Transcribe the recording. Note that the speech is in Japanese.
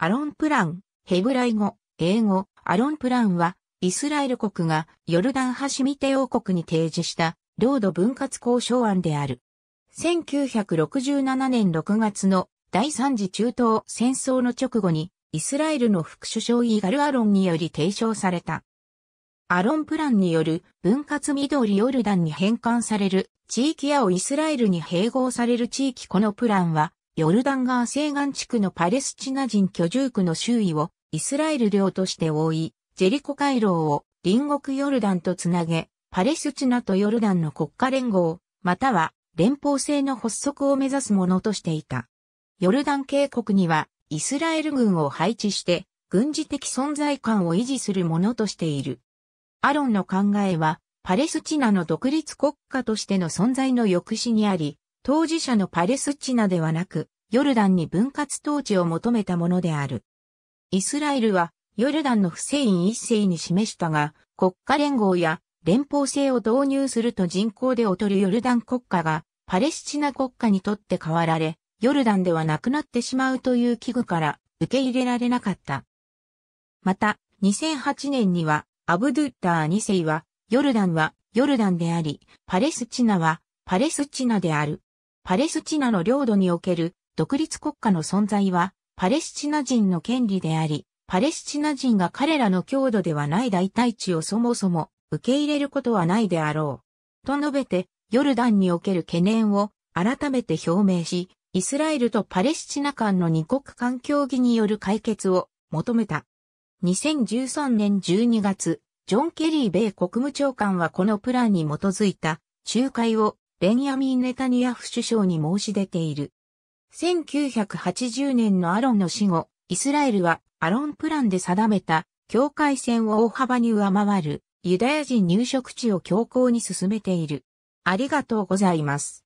アロンプラン、ヘブライ語、英語、アロンプランは、イスラエル国がヨルダンハシミテ王国に提示した領土分割交渉案である。1967年6月の第三次中東戦争の直後に、イスラエルの副首相イーガル・アロンにより提唱された。アロンプランによる分割緑ヨルダンに返還される地域やをイスラエルに併合される地域このプランはヨルダン川西岸地区のパレスチナ人居住区の周囲をイスラエル領として覆い、ジェリコ回廊を隣国ヨルダンとつなげ、パレスチナとヨルダンの国家連合、または連邦制の発足を目指すものとしていた。ヨルダン渓谷にはイスラエル軍を配置して軍事的存在感を維持するものとしている。アロンの考えはパレスチナの独立国家としての存在の抑止にあり、当事者のパレスチナではなく、ヨルダンに分割統治を求めたものである。イスラエルは、ヨルダンのフセイン一世に示したが、国家連合や連邦制を導入すると人口で劣るヨルダン国家が、パレスチナ国家にとって変わられ、ヨルダンではなくなってしまうという危惧から受け入れられなかった。また、2008年には、アブドゥッター2世は、ヨルダンはヨルダンであり、パレスチナはパレスチナである、パレスチナの領土における独立国家の存在は、パレスチナ人の権利であり、パレスチナ人が彼らの郷土ではない代替地をそもそも受け入れることはないであろう。と述べて、ヨルダンにおける懸念を改めて表明し、イスラエルとパレスチナ間の二国間協議による解決を求めた。2013年12月、ジョン・ケリー米国務長官はこのプランに基づいた仲介をベンヤミン・ネタニヤフ首相に申し出ている。1980年のアロンの死後、イスラエルはアロンプランで定めた境界線を大幅に上回るユダヤ人入植地を強行に進めている。ありがとうございます。